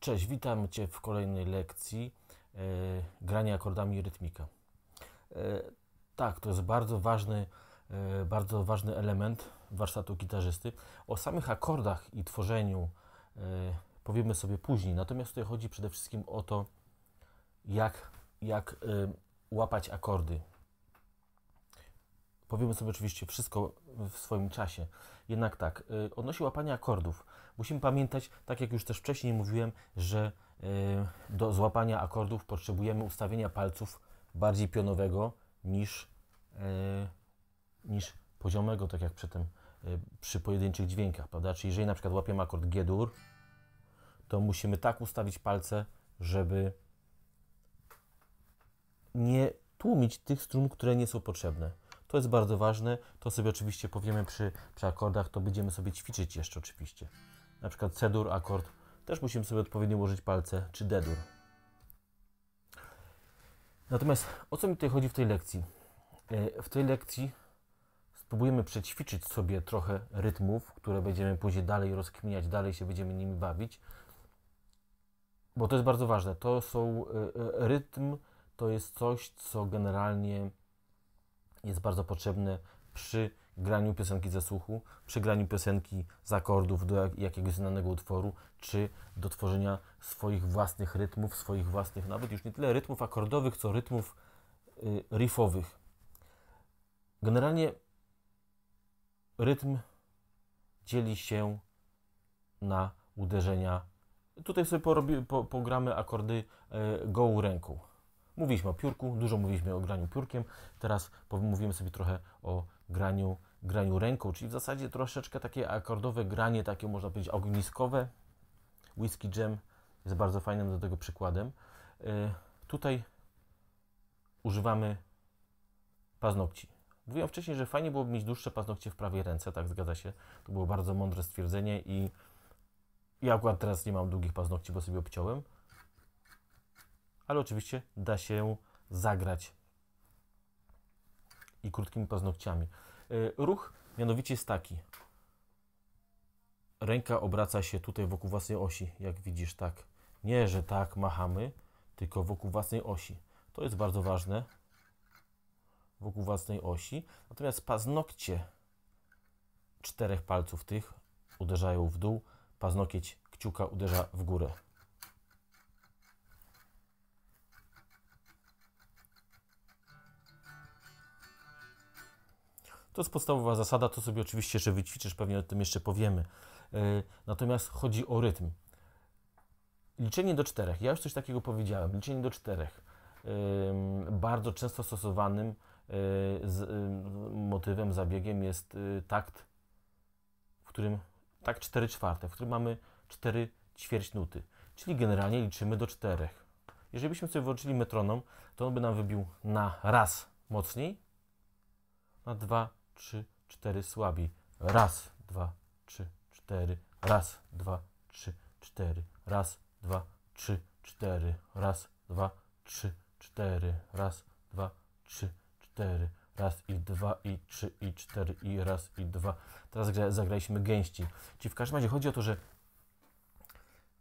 Cześć, witam Cię w kolejnej lekcji e, grania akordami i rytmika. E, tak, to jest bardzo ważny, e, bardzo ważny element warsztatu gitarzysty. O samych akordach i tworzeniu e, powiemy sobie później, natomiast tutaj chodzi przede wszystkim o to, jak, jak e, łapać akordy. Powiemy sobie oczywiście wszystko w swoim czasie. Jednak tak, e, odnosi łapania akordów Musimy pamiętać, tak jak już też wcześniej mówiłem, że e, do złapania akordów potrzebujemy ustawienia palców bardziej pionowego niż, e, niż poziomego, tak jak przedtem e, przy pojedynczych dźwiękach, prawda? Czyli jeżeli na przykład łapiemy akord G-dur, to musimy tak ustawić palce, żeby nie tłumić tych strun, które nie są potrzebne. To jest bardzo ważne. To sobie oczywiście powiemy przy, przy akordach, to będziemy sobie ćwiczyć jeszcze oczywiście na przykład C-dur akord, też musimy sobie odpowiednio ułożyć palce, czy D-dur. Natomiast o co mi tutaj chodzi w tej lekcji? E, w tej lekcji spróbujemy przećwiczyć sobie trochę rytmów, które będziemy później dalej rozkminiać, dalej się będziemy nimi bawić, bo to jest bardzo ważne. To są e, e, rytm, to jest coś, co generalnie jest bardzo potrzebne przy graniu piosenki ze słuchu, przy graniu piosenki z akordów do jakiegoś znanego utworu, czy do tworzenia swoich własnych rytmów, swoich własnych, nawet już nie tyle rytmów akordowych, co rytmów y, riffowych. Generalnie rytm dzieli się na uderzenia. Tutaj sobie porobi, po, pogramy akordy y, gołą ręką. Mówiliśmy o piórku, dużo mówiliśmy o graniu piórkiem, teraz mówimy sobie trochę o graniu graniu ręką, czyli w zasadzie troszeczkę takie akordowe granie, takie można powiedzieć ogniskowe. Whisky Jam jest bardzo fajnym do tego przykładem. Y, tutaj używamy paznokci. Mówiłem wcześniej, że fajnie byłoby mieć dłuższe paznokcie w prawej ręce, tak zgadza się. To było bardzo mądre stwierdzenie i ja akurat teraz nie mam długich paznokci, bo sobie obciąłem. Ale oczywiście da się zagrać i krótkimi paznokciami. E, ruch mianowicie jest taki. Ręka obraca się tutaj wokół własnej osi, jak widzisz, tak. Nie, że tak machamy, tylko wokół własnej osi. To jest bardzo ważne. Wokół własnej osi. Natomiast paznokcie czterech palców tych uderzają w dół, paznokieć kciuka uderza w górę. To jest podstawowa zasada, to sobie oczywiście że wyćwiczysz, pewnie o tym jeszcze powiemy. E, natomiast chodzi o rytm. Liczenie do czterech. Ja już coś takiego powiedziałem. Liczenie do czterech. Bardzo często stosowanym e, e, motywem, zabiegiem jest takt, w którym tak cztery czwarte, w którym mamy cztery ćwierć nuty. Czyli generalnie liczymy do czterech. Jeżeli byśmy sobie włączyli metronom, to on by nam wybił na raz mocniej, na dwa trzy, cztery słabi. Raz, dwa, trzy, cztery. Raz, dwa, trzy, cztery. Raz, dwa, trzy, cztery. Raz, dwa, trzy, cztery. Raz, dwa, trzy, cztery. Raz i dwa, i trzy, i cztery, i raz, i dwa. Teraz zagraliśmy gęści. Czyli w każdym razie chodzi o to, że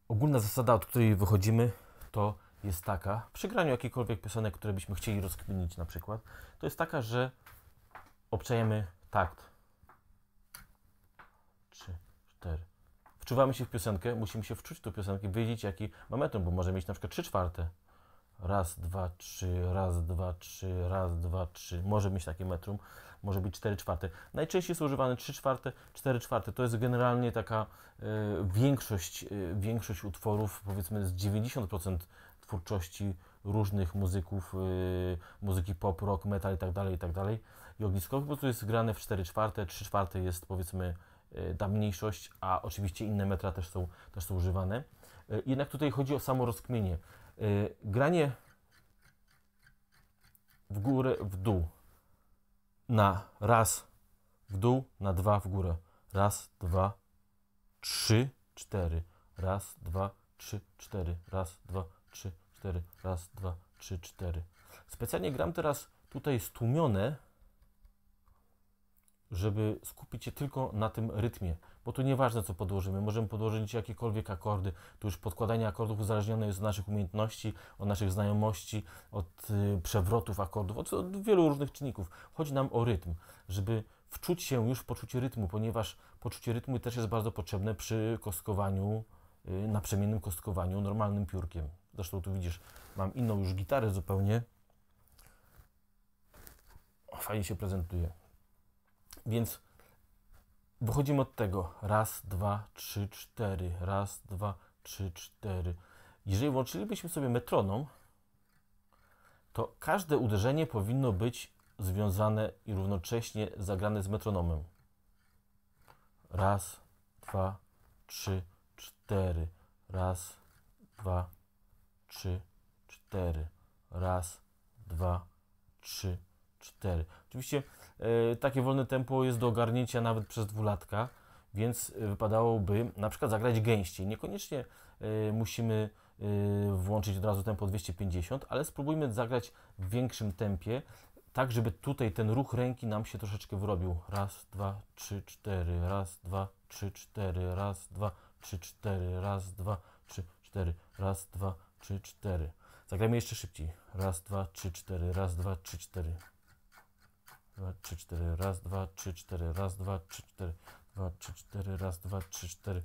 ogólna zasada, od której wychodzimy, to jest taka, przy graniu jakiejkolwiek piosenek, które byśmy chcieli rozkminić na przykład, to jest taka, że obczajemy takt. Trzy, cztery. Wczuwamy się w piosenkę, musimy się wczuć w tę piosenkę, wiedzieć jaki ma metrum, bo może mieć na przykład trzy czwarte. Raz, dwa, trzy, raz, dwa, trzy, raz, dwa, trzy. Może mieć takie metrum, może być cztery czwarte. Najczęściej jest używane trzy czwarte, cztery czwarte. To jest generalnie taka y, większość, y, większość utworów, powiedzmy z 90% twórczości różnych muzyków, y, muzyki pop, rock, metal itd., tak dalej I tak ogniskowy po prostu jest grane w 4 czwarte, 3 czwarte jest powiedzmy y, ta mniejszość, a oczywiście inne metra też są, też są używane. Y, jednak tutaj chodzi o samo rozkmienie. Granie w górę, w dół. Na raz, w dół, na dwa, w górę. Raz, dwa, trzy, cztery. Raz, dwa, trzy, cztery. Raz, dwa, trzy, 4, raz, 2, 3, 4. Specjalnie gram teraz tutaj stłumione, żeby skupić się tylko na tym rytmie, bo tu nieważne co podłożymy, możemy podłożyć jakiekolwiek akordy, tu już podkładanie akordów uzależnione jest od naszych umiejętności, od naszych znajomości, od y, przewrotów akordów, od, od, wielu różnych czynników. Chodzi nam o rytm, żeby wczuć się już w poczucie rytmu, ponieważ poczucie rytmu też jest bardzo potrzebne przy kostkowaniu, y, naprzemiennym kostkowaniu normalnym piórkiem. Zresztą tu widzisz, mam inną już gitarę zupełnie. Fajnie się prezentuje. Więc wychodzimy od tego. Raz, dwa, trzy, cztery. Raz, dwa, trzy, cztery. Jeżeli włączylibyśmy sobie metronom, to każde uderzenie powinno być związane i równocześnie zagrane z metronomem. Raz, dwa, trzy, cztery. Raz, dwa, trzy, cztery. Raz, dwa, trzy, cztery. Oczywiście y, takie wolne tempo jest do ogarnięcia nawet przez dwulatka, więc e, wypadałoby na przykład zagrać gęściej. Niekoniecznie y, musimy y, włączyć od razu tempo 250, ale spróbujmy zagrać w większym tempie, tak żeby tutaj ten ruch ręki nam się troszeczkę wyrobił. Raz, dwa, trzy, cztery, raz, dwa, trzy, cztery, raz, dwa, trzy, cztery, raz, dwa, trzy, cztery, raz, dwa, trzy, cztery. Zagrajmy jeszcze szybciej. Raz, dwa, trzy, cztery. Raz, dwa, trzy, cztery. Dwa, trzy, cztery. Raz, dwa, trzy, cztery. Raz, dwa, trzy, cztery. Dwa, trzy, cztery. Raz, dwa, trzy, cztery.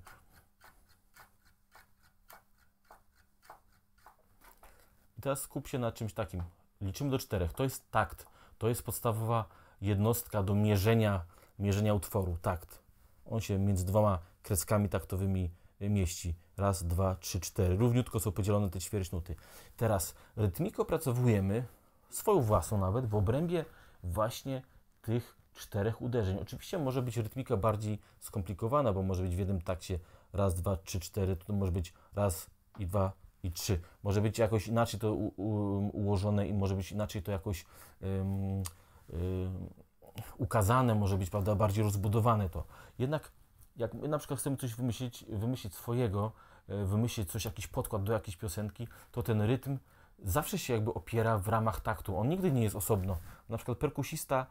I teraz skup się na czymś takim. Liczymy do czterech. To jest takt. To jest podstawowa jednostka do mierzenia, mierzenia utworu. Takt. On się między dwoma kreskami taktowymi mieści. Raz, dwa, trzy, cztery. Równiutko są podzielone te nuty. Teraz rytmiko pracowujemy, swoją własną nawet, w obrębie właśnie tych czterech uderzeń. Oczywiście może być rytmika bardziej skomplikowana, bo może być w jednym takcie raz, dwa, trzy, cztery, to może być raz i dwa i trzy. Może być jakoś inaczej to um, ułożone i może być inaczej to jakoś um, um, ukazane, może być prawda, bardziej rozbudowane to. Jednak jak my na przykład chcemy coś wymyślić, wymyślić swojego, E, wymyślić coś, jakiś podkład do jakiejś piosenki, to ten rytm zawsze się jakby opiera w ramach taktu. On nigdy nie jest osobno. Na przykład perkusista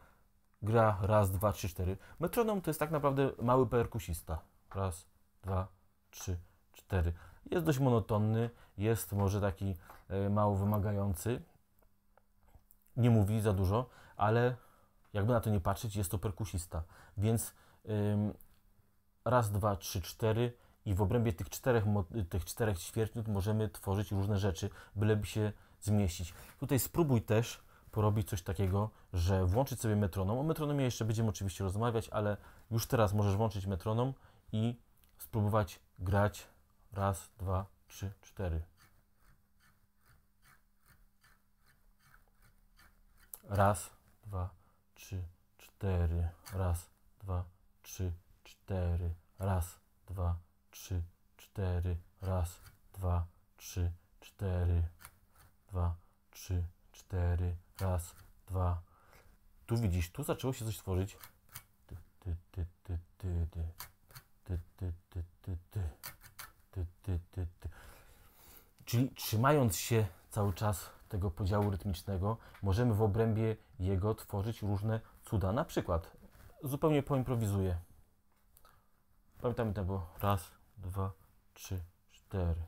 gra raz, dwa, trzy, cztery. Metronom to jest tak naprawdę mały perkusista. Raz, dwa, trzy, cztery. Jest dość monotonny, jest może taki e, mało wymagający. Nie mówi za dużo, ale jakby na to nie patrzeć, jest to perkusista. Więc ym, raz, dwa, trzy, cztery i w obrębie tych czterech, tych czterech ćwierćnut możemy tworzyć różne rzeczy, byleby się zmieścić. Tutaj spróbuj też porobić coś takiego, że włączyć sobie metronom. O metronomie jeszcze będziemy oczywiście rozmawiać, ale już teraz możesz włączyć metronom i spróbować grać raz, dwa, trzy, cztery. Raz, dwa, trzy, cztery. Raz, dwa, trzy, cztery. Raz, dwa, trzy, cztery, raz, dwa, trzy, cztery, dwa, trzy, cztery, raz, dwa. Tu widzisz, tu zaczęło się coś tworzyć. Ty, ty, ty, ty, ty, ty. Ty, ty, ty, ty, ty. Ty, ty, ty, ty. Czyli trzymając się cały czas tego podziału rytmicznego, możemy w obrębie jego tworzyć różne cuda. Na przykład, zupełnie poimprowizuję. Pamiętam, to bo raz, dwa, trzy, cztery.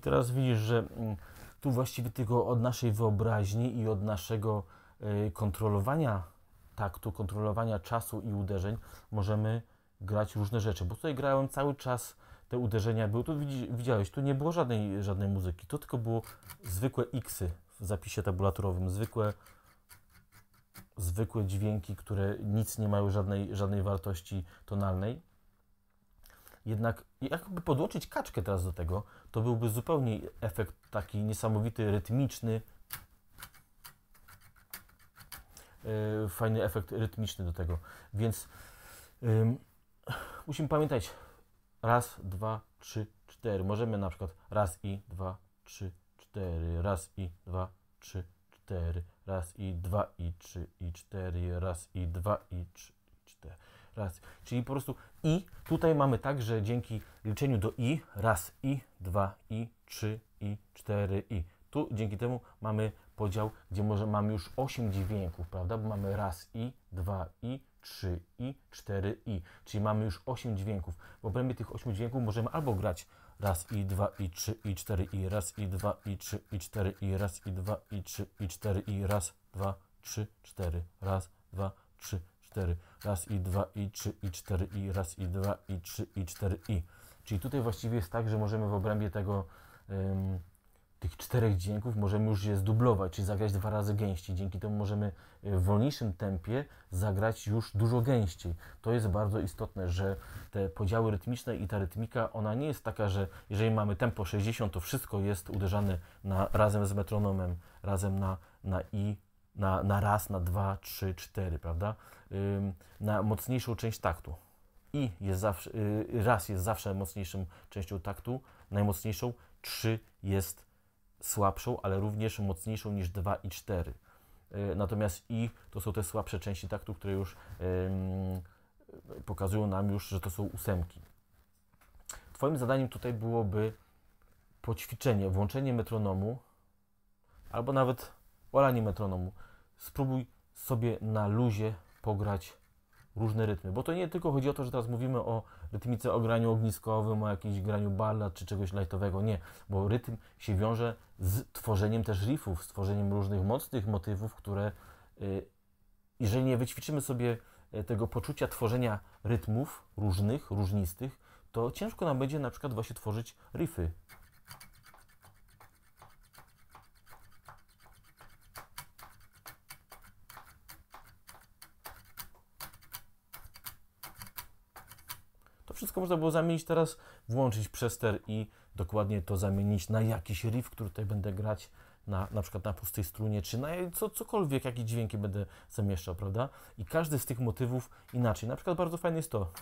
I teraz widzisz, że mm, tu właściwie tylko od naszej wyobraźni i od naszego y, kontrolowania taktu, kontrolowania czasu i uderzeń możemy grać różne rzeczy. Bo tutaj grałem cały czas te uderzenia były. Tu widziałeś, tu nie było żadnej, żadnej muzyki. To tylko było zwykłe xy w zapisie tabulaturowym, zwykłe, zwykłe dźwięki, które nic nie mają żadnej, żadnej wartości tonalnej. Jednak jakby podłączyć kaczkę teraz do tego, to byłby zupełnie efekt taki niesamowity, rytmiczny. Yy, fajny efekt rytmiczny do tego. Więc yy, musimy pamiętać raz, dwa, trzy, cztery. Możemy na przykład raz i dwa, trzy, cztery, raz i dwa, trzy, cztery, raz i dwa i trzy i cztery, raz i dwa i trzy i cztery relacji. Czyli po prostu i tutaj mamy także dzięki liczeniu do i, raz i, dwa i, trzy i, cztery i. Tu dzięki temu mamy podział, gdzie może mamy już osiem dźwięków, prawda? Bo mamy raz i, dwa i, trzy i, cztery i. Czyli mamy już osiem dźwięków. W obrębie tych osiem dźwięków możemy albo grać raz i, dwa i, trzy i, cztery i, raz i, dwa i, trzy i, cztery i, raz i, dwa i, trzy i, cztery i, raz, dwa, trzy, cztery, raz, dwa, trzy, 4, raz i 2 i 3 i 4 i raz i 2 i 3 i 4 i. Czyli tutaj właściwie jest tak, że możemy w obrębie tego tych czterech dźwięków możemy już je zdublować, czyli zagrać dwa razy gęściej. Dzięki temu możemy e, w wolniejszym tempie zagrać już dużo gęściej. To jest bardzo istotne, że te podziały rytmiczne i ta rytmika, ona nie jest taka, że jeżeli mamy tempo 60, to wszystko jest uderzane na, razem z metronomem, razem na, na i na, na raz, na dwa, trzy, cztery, prawda? Na mocniejszą część taktu. I jest zawsze, y, raz jest zawsze mocniejszą częścią taktu, najmocniejszą, trzy jest słabszą, ale również mocniejszą niż dwa i cztery. Y, natomiast i to są te słabsze części taktu, które już pokazują nam już, że to są ósemki. Twoim zadaniem tutaj byłoby poćwiczenie, włączenie metronomu albo nawet Walanie metronomu. Spróbuj sobie na luzie pograć różne rytmy, bo to nie tylko chodzi o to, że teraz mówimy o rytmice, o graniu ogniskowym, o jakimś graniu ballad czy czegoś lightowego, nie, bo rytm się wiąże z tworzeniem też riffów, z tworzeniem różnych mocnych motywów, które y, jeżeli nie wyćwiczymy sobie y, tego poczucia tworzenia rytmów różnych, różnistych, to ciężko nam będzie na przykład właśnie tworzyć riffy wszystko można było zamienić teraz, włączyć przester i dokładnie to zamienić na jakiś riff, który tutaj będę grać na, na przykład na pustej strunie, czy na co, cokolwiek, jakie dźwięki będę zamieszczał, prawda? I każdy z tych motywów inaczej. Na przykład bardzo fajne jest to.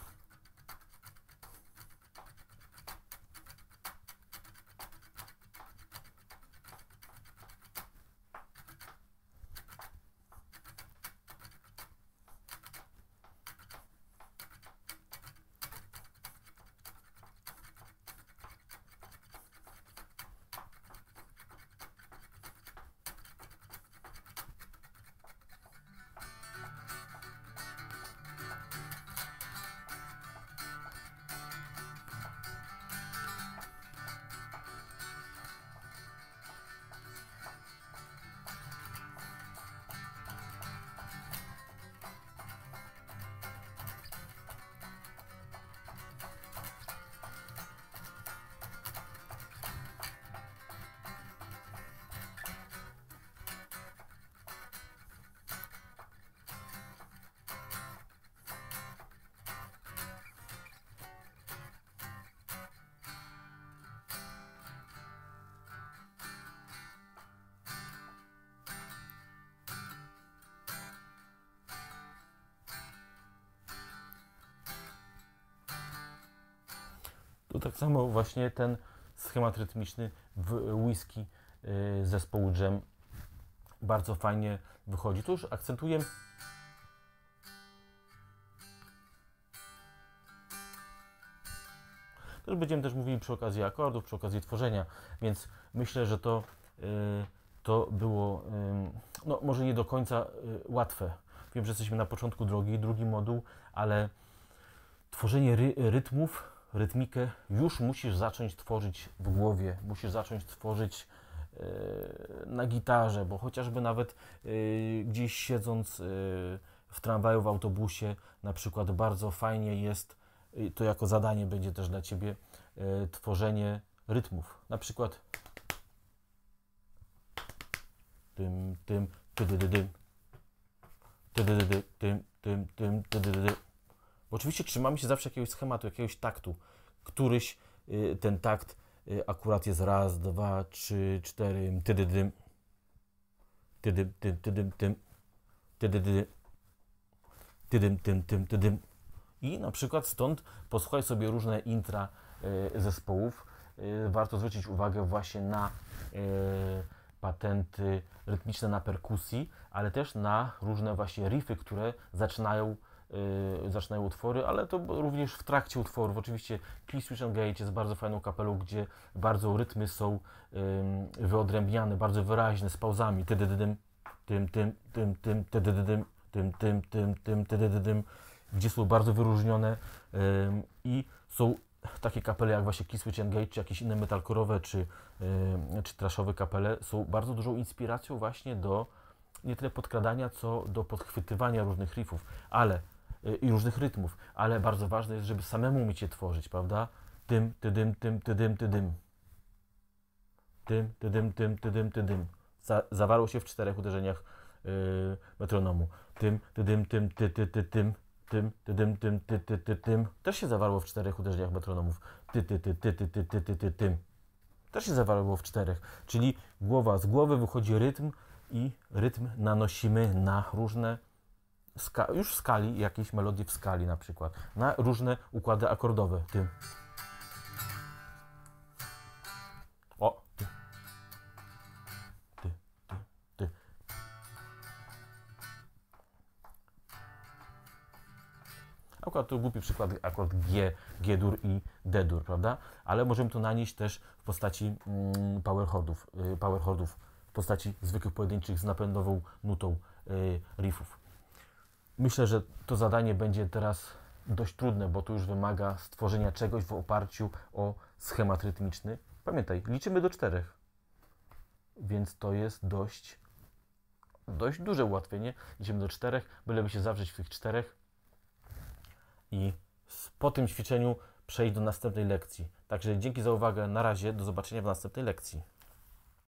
tak samo właśnie ten schemat rytmiczny w whisky y, zespołu Jam bardzo fajnie wychodzi. Tu już akcentuję Też będziemy też mówili przy okazji akordów, przy okazji tworzenia, więc myślę, że to, y, to było y, no, może nie do końca y, łatwe. Wiem, że jesteśmy na początku drogi, drugi moduł, ale tworzenie ry rytmów rytmikę, już musisz zacząć tworzyć w głowie, musisz zacząć tworzyć e, na gitarze, bo chociażby nawet e, gdzieś siedząc e, w tramwaju, w autobusie, na przykład bardzo fajnie jest, to jako zadanie będzie też dla Ciebie, tworzenie rytmów. Na przykład tym, tym, tym, tym, tym, tym, tym, tym, tym, tym, tym, tym, tym, tym, tym, bo oczywiście trzymamy się zawsze jakiegoś schematu, jakiegoś taktu. Któryś y, ten takt y, akurat jest raz, dwa, trzy, cztery, tydydym, tydym, tym, tydym, tym, tydydym, tydym, tym, tym, tydym. I na przykład stąd posłuchaj sobie różne intra y, zespołów. warto zwrócić uwagę właśnie na patenty rytmiczne na perkusji, ale też na różne właśnie riffy, które zaczynają yy, zaczynają utwory, ale to również w trakcie utworów. Oczywiście Key Switch Engage jest bardzo fajną kapelą, gdzie bardzo rytmy są yy, wyodrębniane, bardzo wyraźne, z pauzami. Ty tym, tym, tym, tym, tym, tym, tym, tym, tym, tym, tym, tym, tym, gdzie są bardzo wyróżnione yy, i są takie kapele jak właśnie Kiss Switch Engage, czy jakieś inne metalkorowe, czy, yy, czy traszowe kapele są bardzo dużą inspiracją właśnie do nie tyle podkradania, co do podchwytywania różnych riffów, ale i różnych rytmów, ale bardzo ważne jest, żeby samemu umieć je tworzyć, prawda? Tym, ty dym, tym, ty dym, ty dym. Tym, ty dym, tym, ty dym, ty dym. Za, zawarło się w czterech uderzeniach yy, metronomu. Tym, ty dym, tym, ty, ty, ty, tym, tym, ty dym, tym, ty, ty, ty, tym. Też się zawarło w czterech uderzeniach metronomów. Ty, ty, ty, ty, ty, ty, ty, ty, ty, tym. Też się zawarło w czterech. Czyli głowa, z głowy wychodzi rytm i rytm nanosimy na różne już w skali, jakiejś melodii w skali na przykład, na różne układy akordowe. Ty. O. Ty. Ty, ty, ty. Akurat głupi przykład, akord G, G-dur i D-dur, prawda? Ale możemy to nanieść też w postaci mm, chordów y, chordów w postaci zwykłych pojedynczych z napędową nutą y, riffów. Myślę, że to zadanie będzie teraz dość trudne, bo to już wymaga stworzenia czegoś w oparciu o schemat rytmiczny. Pamiętaj, liczymy do czterech, więc to jest dość, dość duże ułatwienie. Liczymy do czterech, byleby się zawrzeć w tych czterech i po tym ćwiczeniu przejść do następnej lekcji. Także dzięki za uwagę, na razie, do zobaczenia w następnej lekcji.